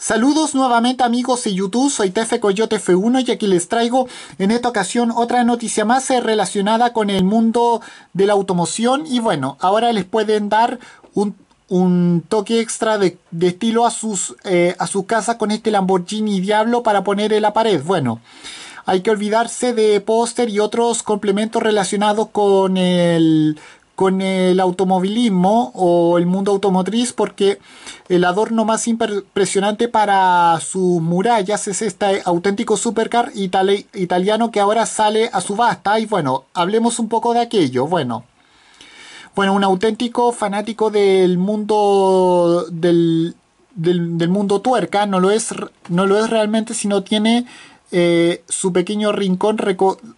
Saludos nuevamente amigos de YouTube, soy Tefe Coyote F1 y aquí les traigo en esta ocasión otra noticia más eh, relacionada con el mundo de la automoción y bueno, ahora les pueden dar un, toque extra de, estilo a, sus, eh, a su casa con este Lamborghini Diablo para poner en la pared. Bueno, hay que olvidarse de póster y otros complementos relacionados con el con el automovilismo o el mundo automotriz porque el adorno más impresionante para sus murallas es este auténtico supercar italiano que ahora sale a subasta y bueno, hablemos un poco de aquello, bueno. Bueno, un auténtico fanático del mundo del, del, mundo tuerca, no lo es, no lo es realmente, sino tiene eh, su pequeño rincón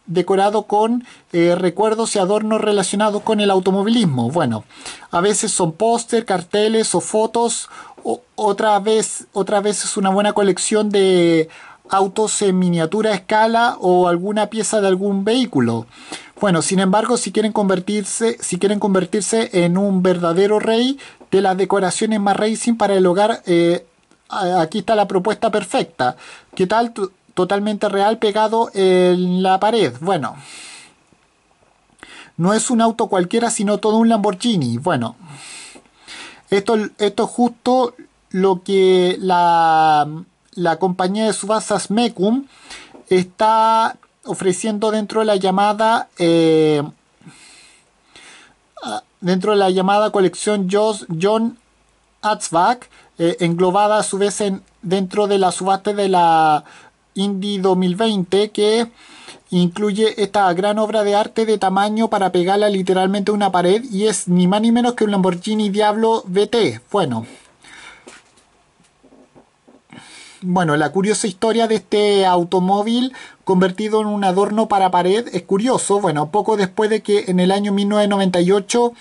decorado con eh, recuerdos y adornos relacionados con el automovilismo. Bueno, a veces son póster, carteles o fotos, o, otra, vez, otra vez es una buena colección de autos en miniatura escala o alguna pieza de algún vehículo. Bueno, sin embargo, si quieren convertirse, si quieren convertirse en un verdadero rey de las decoraciones más racing para el hogar, eh, aquí está la propuesta perfecta. ¿Qué tal totalmente real pegado en la pared. Bueno, no es un auto cualquiera, sino todo un Lamborghini. Bueno, esto, esto es justo lo que la, la compañía de subastas Mecum está ofreciendo dentro de la llamada eh, ah, dentro de la llamada colección John Atzbach eh, englobada a su vez en, dentro de la subasta de la Indie 2020 que incluye esta gran obra de arte de tamaño para pegarla literalmente a una pared y es ni más ni menos que un Lamborghini Diablo VT. Bueno. Bueno, la curiosa historia de este automóvil convertido en un adorno para pared es curioso. Bueno, poco después de que en el año 1998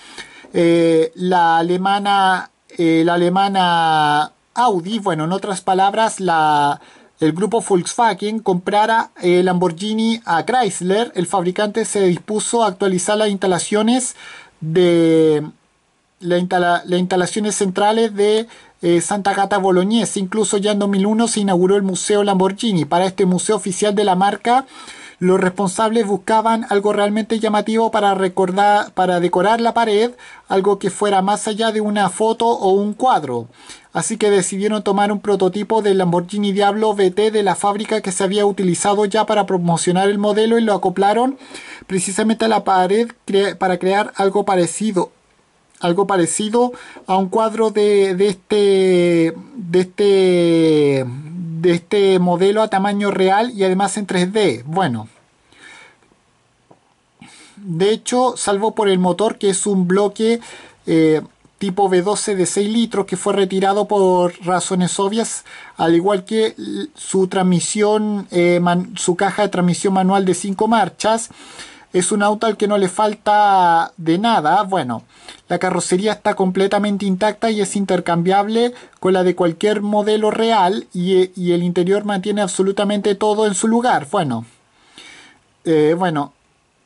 eh, la alemana, eh, la alemana Audi, bueno, en otras palabras, la el grupo Volkswagen comprara el Lamborghini a Chrysler, el fabricante se dispuso a actualizar las instalaciones de instalaciones centrales de eh, Santa Cata Bolognese. Incluso ya en 2001 se inauguró el Museo Lamborghini. Para este museo oficial de la marca los responsables buscaban algo realmente llamativo para, recordar, para decorar la pared, algo que fuera más allá de una foto o un cuadro. Así que decidieron tomar un prototipo del Lamborghini Diablo VT de la fábrica que se había utilizado ya para promocionar el modelo y lo acoplaron precisamente a la pared para crear algo parecido algo parecido a un cuadro de, de este de este de este modelo a tamaño real y además en 3D. Bueno, de hecho, salvo por el motor que es un bloque eh, tipo V12 de 6 litros que fue retirado por razones obvias, al igual que su transmisión, eh, su caja de transmisión manual de 5 marchas. Es un auto al que no le falta de nada. Bueno, la carrocería está completamente intacta y es intercambiable con la de cualquier modelo real y, eh, el interior mantiene absolutamente todo en su lugar. Bueno, eh, bueno,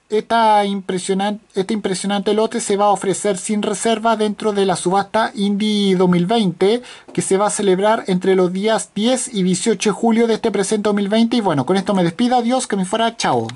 esta este impresionante lote se va a ofrecer sin reserva dentro de la subasta Indy 2020 que se va a celebrar entre los días 10 y 18 de julio de este presente 2020. Y bueno, con esto me despido. Adiós, que me fuera. Chao.